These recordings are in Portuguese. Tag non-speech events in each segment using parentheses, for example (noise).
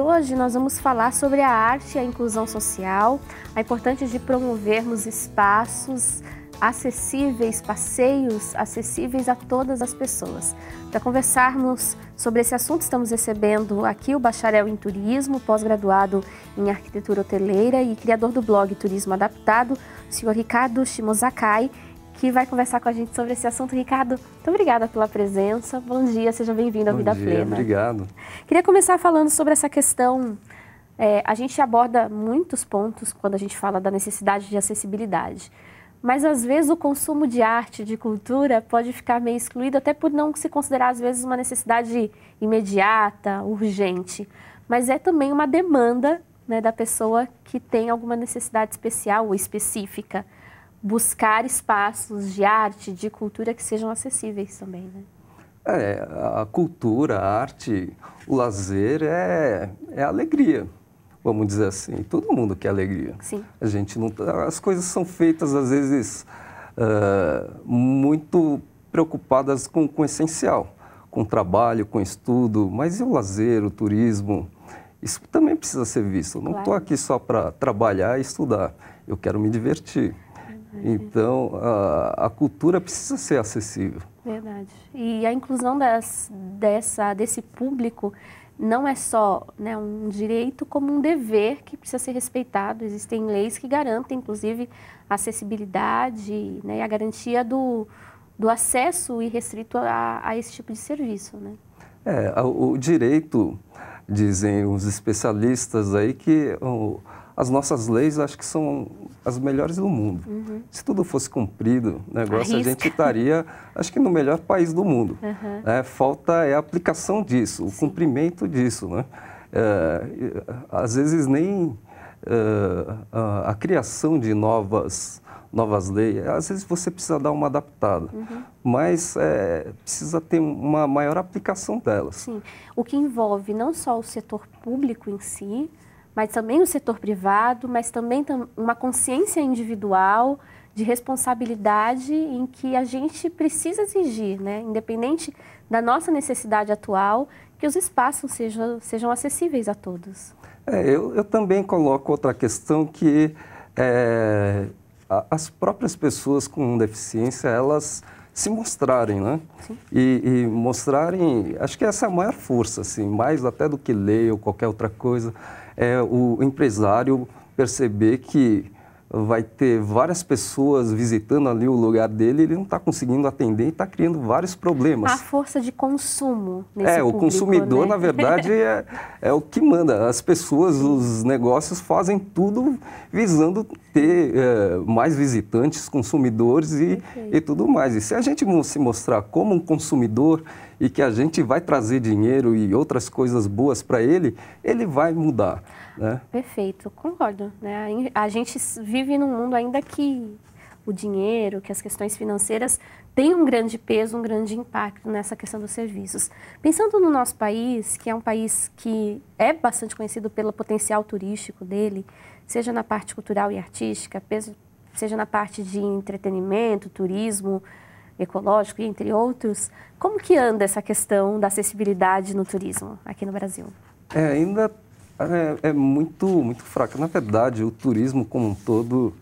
hoje nós vamos falar sobre a arte e a inclusão social, a importância de promovermos espaços acessíveis, passeios acessíveis a todas as pessoas. Para conversarmos sobre esse assunto, estamos recebendo aqui o bacharel em turismo, pós-graduado em arquitetura hoteleira e criador do blog Turismo Adaptado, o senhor Ricardo Shimozakai, que vai conversar com a gente sobre esse assunto. Ricardo, muito obrigada pela presença. Bom dia, seja bem-vindo à Bom Vida dia, Plena. Obrigado. Queria começar falando sobre essa questão. É, a gente aborda muitos pontos quando a gente fala da necessidade de acessibilidade. Mas às vezes o consumo de arte, de cultura, pode ficar meio excluído, até por não se considerar às vezes uma necessidade imediata, urgente. Mas é também uma demanda né, da pessoa que tem alguma necessidade especial ou específica buscar espaços de arte, de cultura que sejam acessíveis também, né? É, a cultura, a arte, o lazer é, é alegria, vamos dizer assim. Todo mundo quer alegria. Sim. A gente não, tá, as coisas são feitas às vezes uh, muito preocupadas com, com o essencial, com o trabalho, com o estudo, mas e o lazer, o turismo? Isso também precisa ser visto. Eu não estou claro. aqui só para trabalhar e estudar. Eu quero me divertir. Então, a, a, cultura precisa ser acessível. Verdade. E a inclusão das, dessa, desse público não é só né, um direito, como um dever que precisa ser respeitado. Existem leis que garantem, inclusive, a acessibilidade né, e a garantia do, do acesso irrestrito a, a esse tipo de serviço. Né? É, o direito, dizem os especialistas aí, que. O, as nossas leis acho que são as melhores do mundo. Uhum. Se tudo fosse cumprido, negócio, né, Arrisca. a gente estaria, acho que no melhor país do mundo. Uhum. É, falta é a aplicação disso, o Sim. cumprimento disso, né? É, às vezes nem é, a, a, criação de novas novas leis, às vezes você precisa dar uma adaptada, uhum. mas é, precisa ter uma maior aplicação delas. Sim, o que envolve não só o setor público em si, mas também o setor privado, mas também uma consciência individual de responsabilidade em que a gente precisa exigir, né, independente da nossa necessidade atual, que os espaços sejam, sejam acessíveis a todos. É, eu, eu, também coloco outra questão que é, as próprias pessoas com deficiência, elas se mostrarem, né? E, e, mostrarem, acho que essa é a maior força, assim, mais até do que ler ou qualquer outra coisa, é o empresário perceber que vai ter várias pessoas visitando ali o lugar dele, ele não está conseguindo atender e está criando vários problemas. A força de consumo nesse É, público, o consumidor, né? na verdade, (laughs) é, é o que manda. As pessoas, os negócios fazem tudo visando ter é, mais visitantes, consumidores e, e tudo mais. E se a gente se mostrar como um consumidor e que a gente vai trazer dinheiro e outras coisas boas para ele, ele vai mudar. Né? Perfeito, concordo. Né? A gente vive num mundo ainda que o dinheiro, que as questões financeiras têm um grande peso, um grande impacto nessa questão dos serviços. Pensando no nosso país, que é um país que é bastante conhecido pelo potencial turístico dele, seja na parte cultural e artística, seja na parte de entretenimento, turismo, ecológico, entre outros. Como que anda essa questão da acessibilidade no turismo aqui no Brasil? É, ainda é, é muito, muito fraca. Na verdade, o turismo como um todo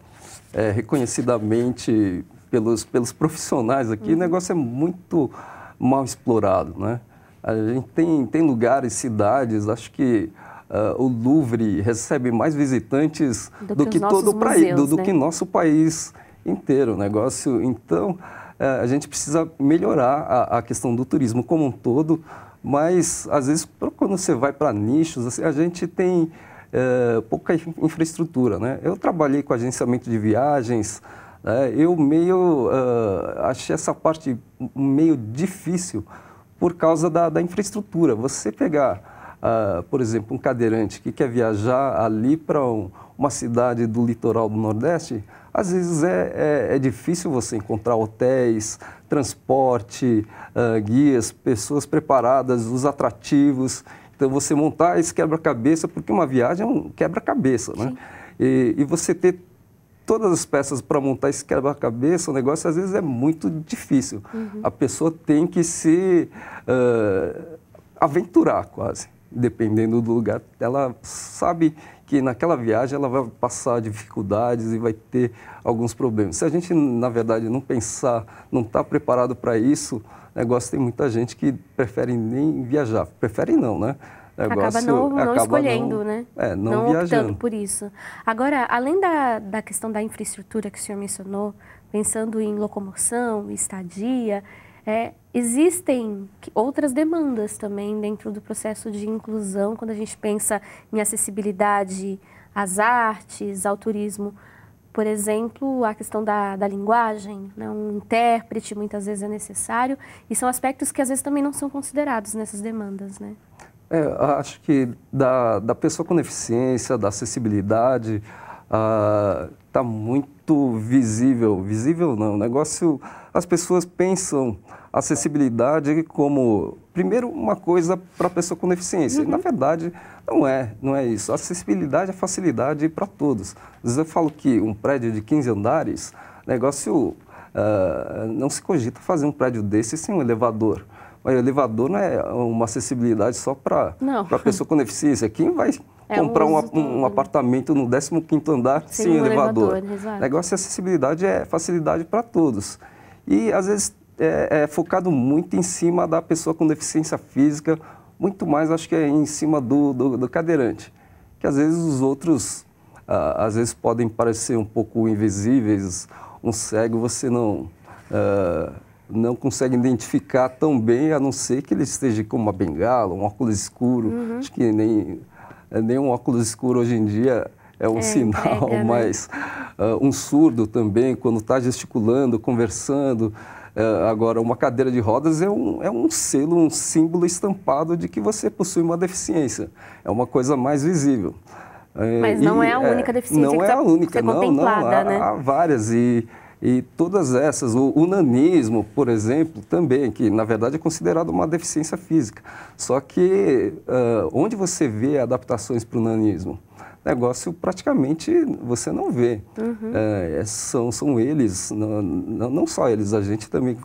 é reconhecidamente pelos, pelos profissionais aqui, uhum. o negócio é muito mal explorado, né? A gente tem, tem lugares, cidades, acho que uh, o Louvre recebe mais visitantes do, do que, que todo o país, do, né? do que nosso país inteiro. O negócio, então, é, a gente precisa melhorar a, a questão do turismo como um todo, mas às vezes quando você vai para nichos, assim, a gente tem é, pouca infraestrutura. Né? Eu trabalhei com agenciamento de viagens, né? eu meio uh, achei essa parte meio difícil por causa da, da infraestrutura. Você pegar, uh, por exemplo, um cadeirante que quer viajar ali para um, uma cidade do litoral do Nordeste, às vezes é, é, é difícil você encontrar hotéis, transporte, uh, guias, pessoas preparadas, os atrativos. Então, você montar esse quebra-cabeça, porque uma viagem é um quebra-cabeça, né? E, e você ter todas as peças para montar esse quebra-cabeça, o negócio às vezes é muito difícil. Uhum. A pessoa tem que se uh, aventurar quase, dependendo do lugar. Ela sabe que naquela viagem ela vai passar dificuldades e vai ter alguns problemas. Se a gente, na verdade, não pensar, não está preparado para isso, negócio tem muita gente que prefere nem viajar. Prefere não, né? Negócio, acaba não, não acaba escolhendo, não, né? É, não, não viajando. optando por isso. Agora, além da, da questão da infraestrutura que o senhor mencionou, pensando em locomoção, estadia, é, existem outras demandas também dentro do processo de inclusão, quando a gente pensa em acessibilidade às artes, ao turismo. Por exemplo, a questão da, da linguagem, né? um intérprete muitas vezes é necessário, e são aspectos que às vezes também não são considerados nessas demandas. Né? É, acho que da, da pessoa com deficiência, da acessibilidade, está ah, muito visível. Visível não, o negócio, as pessoas pensam acessibilidade como, primeiro, uma coisa para a pessoa com deficiência. Uhum. Na verdade, não é, não é isso. acessibilidade é facilidade para todos. Às vezes eu falo que um prédio de 15 andares, negócio, uh, não se cogita fazer um prédio desse sem um elevador. Mas o elevador não é uma acessibilidade só para a pessoa com deficiência. Quem vai (laughs) é comprar um, um, apartamento no 15º andar sem, sem um elevador? elevador negócio de acessibilidade é facilidade para todos. E, às vezes, é, é, focado muito em cima da pessoa com deficiência física, muito mais acho que é em cima do, do, do cadeirante, que às vezes os outros ah, às vezes podem parecer um pouco invisíveis, um cego você não ah, não consegue identificar tão bem, a não ser que ele esteja com uma bengala, um óculos escuro, uhum. acho que nem nem um óculos escuro hoje em dia é um é, sinal, entrega, né? mas né? uh, um surdo também, quando está gesticulando, conversando, é, agora, uma cadeira de rodas é um, é um selo, um símbolo estampado de que você possui uma deficiência. É uma coisa mais visível. É, Mas não é a é, única deficiência não que é tá a única, não, não, há, né? há várias e, e todas essas, o nanismo por exemplo, também, que na verdade é considerado uma deficiência física. Só que uh, onde você vê adaptações para o nanismo negócio praticamente você não vê. Uhum. É, é são, são eles, não, não só eles, a gente também,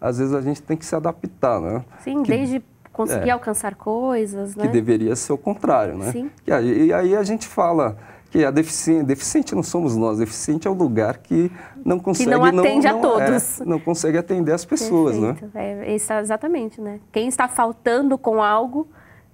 às vezes a gente tem que se adaptar, né? Sim, que, desde conseguir é, alcançar coisas, né? Que deveria ser o contrário, né? Sim. E aí, e aí a gente fala que a deficiente, deficiente não somos nós, deficiente é o lugar que não consegue que não atende não, não, é, a todos, é, não consegue atender as pessoas, né? Perfeito. né? É, exatamente, né? Quem está faltando com algo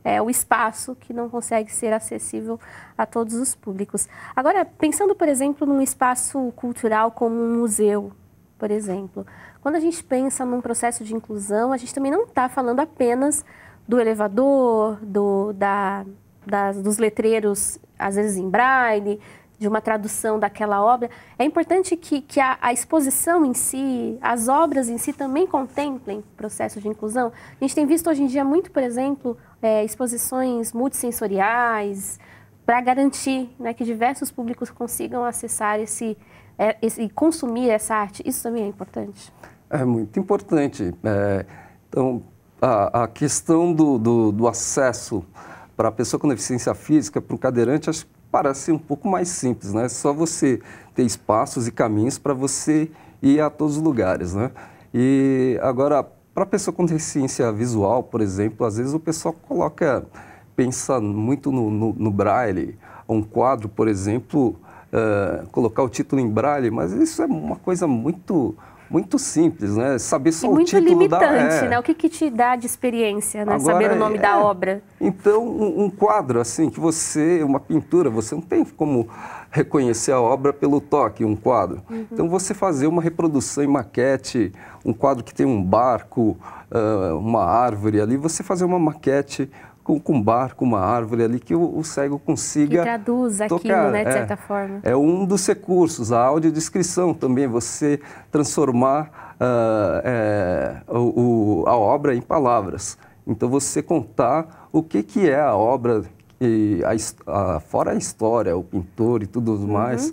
é, o espaço que não consegue ser acessível a todos os públicos. Agora, pensando, por exemplo, num espaço cultural como um museu, por exemplo, quando a gente pensa num processo de inclusão, a gente também não está falando apenas do elevador, do, da, das, dos letreiros, às vezes em braille, de uma tradução daquela obra, é importante que, que a, a, exposição em si, as obras em si também contemplem processo de inclusão. A gente tem visto hoje em dia muito, por exemplo, é, exposições multissensoriais, para garantir né, que diversos públicos consigam acessar é, esse, e consumir essa arte. Isso também é importante? É muito importante. É, então, a, a questão do, do, do acesso para a pessoa com deficiência física, para o cadeirante, acho que parece um pouco mais simples, né? Só você ter espaços e caminhos para você ir a todos os lugares, né? E agora, para a pessoa com deficiência visual, por exemplo, às vezes o pessoal coloca, pensa muito no, no, no braille, um quadro, por exemplo, uh, colocar o título em braille, mas isso é uma coisa muito muito simples, né? Saber é só e o muito título limitante, da... É. né? O que, que te dá de experiência, né? Agora, Saber o é, nome é... da obra. Então, um, um, quadro, assim, que você, uma pintura, você não tem como reconhecer a obra pelo toque, um quadro. Uhum. Então, você fazer uma reprodução em maquete, um quadro que tem um barco, uh, uma árvore ali, você fazer uma maquete com, um barco, uma árvore ali, que o, o cego consiga. Que traduz tocar. aquilo, né, de é. certa forma. É um dos recursos, a audiodescrição também, você transformar uh, é, o, o, a obra em palavras. Então, você contar o que, que é a obra e a, a, fora a história, o pintor e tudo uhum. mais,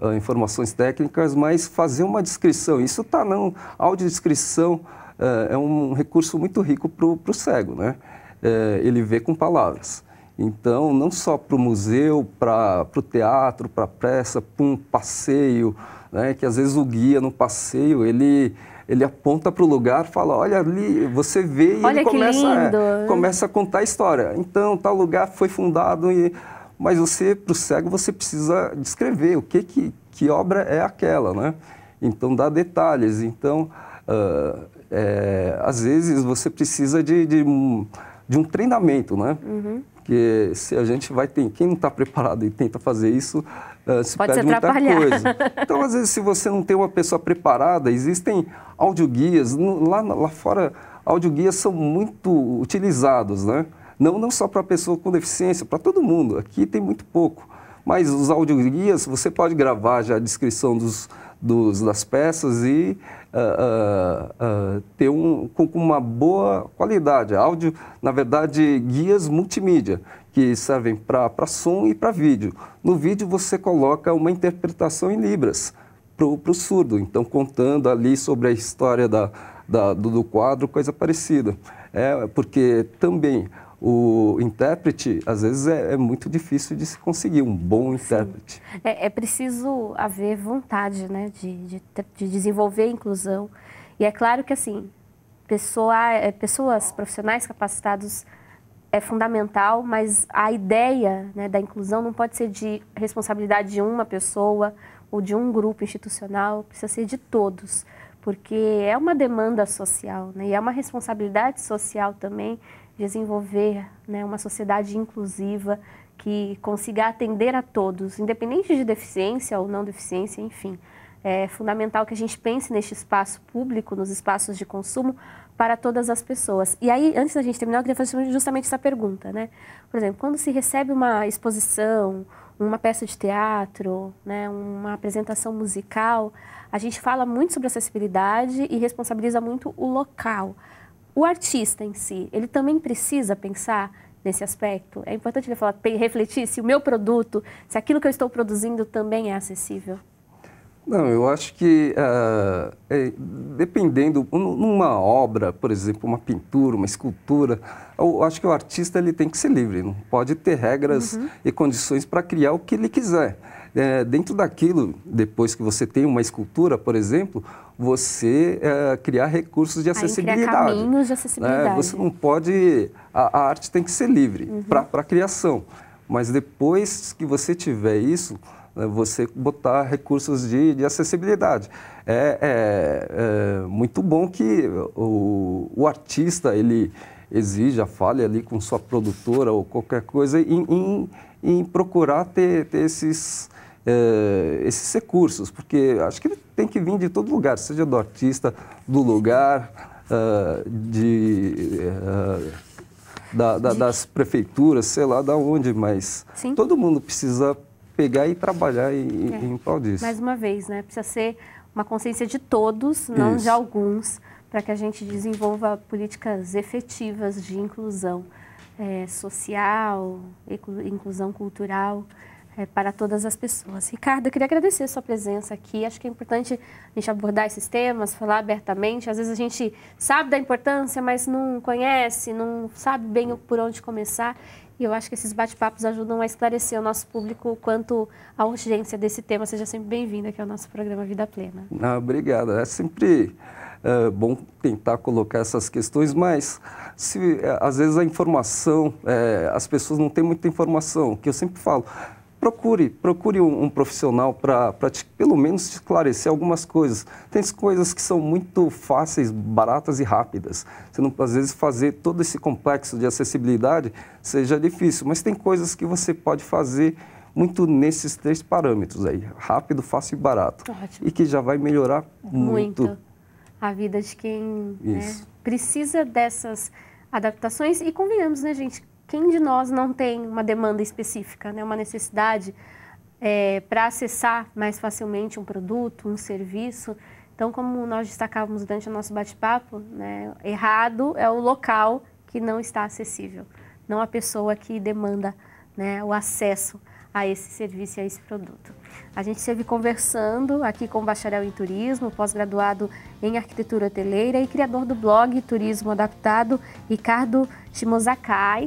uhum. é, informações técnicas, mas fazer uma descrição. Isso está não. Audiodescrição é, é um recurso muito rico para o cego, né? É, ele vê com palavras. Então, não só para o museu, para o teatro, para a pressa, para um passeio, né? que às vezes o guia no passeio, ele ele aponta para o lugar, fala, olha ali, você vê e olha ele começa, é, começa a contar a história. Então, tal lugar foi fundado e... Mas você, para o cego, você precisa descrever o que, que, que obra é aquela, né? Então, dá detalhes. Então, uh, é, às vezes, você precisa de, de, de um treinamento, né? Uhum. Porque se a gente vai... Tem, quem não está preparado e tenta fazer isso, ah, se Pode perde se muita coisa. (laughs) Então, às vezes, se você não tem uma pessoa preparada, existem audioguias, lá, lá fora, audioguias são muito utilizados, né? Não, não só para pessoa com deficiência, para todo mundo. Aqui tem muito pouco. Mas os audioguias, você pode gravar já a descrição dos, dos, das peças e uh, uh, ter um, com uma boa qualidade. Áudio, na verdade, guias multimídia, que servem para som e para vídeo. No vídeo você coloca uma interpretação em libras para o surdo, então contando ali sobre a história da, da do, do quadro, coisa parecida. É, porque também o intérprete, às vezes, é, é, muito difícil de se conseguir um bom intérprete. É, é, preciso haver vontade né, de, de, de, desenvolver a inclusão. E é claro que, assim, pessoa, é, pessoas, profissionais capacitados é fundamental, mas a ideia né, da inclusão não pode ser de responsabilidade de uma pessoa ou de um grupo institucional, precisa ser de todos, porque é uma demanda social né, e é uma responsabilidade social também desenvolver né, uma sociedade inclusiva que consiga atender a todos, independente de deficiência ou não deficiência, enfim. É fundamental que a gente pense neste espaço público, nos espaços de consumo, para todas as pessoas. E aí, antes da gente terminar, eu queria fazer justamente essa pergunta, né? Por exemplo, quando se recebe uma exposição, uma peça de teatro, né, uma apresentação musical, a gente fala muito sobre acessibilidade e responsabiliza muito o local. O artista em si, ele também precisa pensar nesse aspecto? É importante ele falar, refletir se o meu produto, se aquilo que eu estou produzindo também é acessível? Não, eu acho que uh, é, dependendo, numa obra, por exemplo, uma pintura, uma escultura, eu acho que o artista ele tem que ser livre, não pode ter regras uhum. e condições para criar o que ele quiser. É, dentro daquilo, depois que você tem uma escultura, por exemplo, você é, criar recursos de acessibilidade. Aí, criar caminhos de acessibilidade. Né? Você não pode... A, a, arte tem que ser livre uhum. para a criação. Mas depois que você tiver isso, né, você botar recursos de, de acessibilidade. É, é, é, muito bom que o, o artista, ele exija, fale ali com sua produtora ou qualquer coisa em, em, em procurar ter, ter esses é, esses recursos, porque acho que ele tem que vir de todo lugar, seja do artista, do lugar, uh, de, uh, da, da, de... das prefeituras, sei lá, da onde, mas Sim. todo mundo precisa pegar e trabalhar em, é. em prol disso. Mais uma vez, né? Precisa ser uma consciência de todos, não Isso. de alguns, para que a gente desenvolva políticas efetivas de inclusão é, social, inclusão cultural é, para todas as pessoas. Ricardo, eu queria agradecer a sua presença aqui. Acho que é importante a gente abordar esses temas, falar abertamente. Às vezes a gente sabe da importância, mas não conhece, não sabe bem por onde começar. E eu acho que esses bate-papos ajudam a esclarecer o nosso público quanto à urgência desse tema. Seja sempre bem-vindo aqui ao nosso programa Vida Plena. Ah, obrigado. É sempre é bom tentar colocar essas questões, mas se, é, às vezes a informação, é, as pessoas não têm muita informação, que eu sempre falo, procure, procure um, um profissional para pelo menos esclarecer algumas coisas. Tem coisas que são muito fáceis, baratas e rápidas. Você não, às vezes fazer todo esse complexo de acessibilidade seja difícil, mas tem coisas que você pode fazer muito nesses três parâmetros aí, rápido, fácil e barato. Ótimo. E que já vai melhorar muito. muito a vida de quem né, precisa dessas adaptações. E convenhamos, né, gente? Quem de nós não tem uma demanda específica, né? uma necessidade é, para acessar mais facilmente um produto, um serviço? Então, como nós destacávamos durante o nosso bate-papo, né? errado é o local que não está acessível, não a pessoa que demanda né, o acesso a esse serviço e a esse produto. A gente esteve conversando aqui com o bacharel em turismo, pós-graduado em arquitetura hoteleira e criador do blog Turismo Adaptado, Ricardo Shimozakai.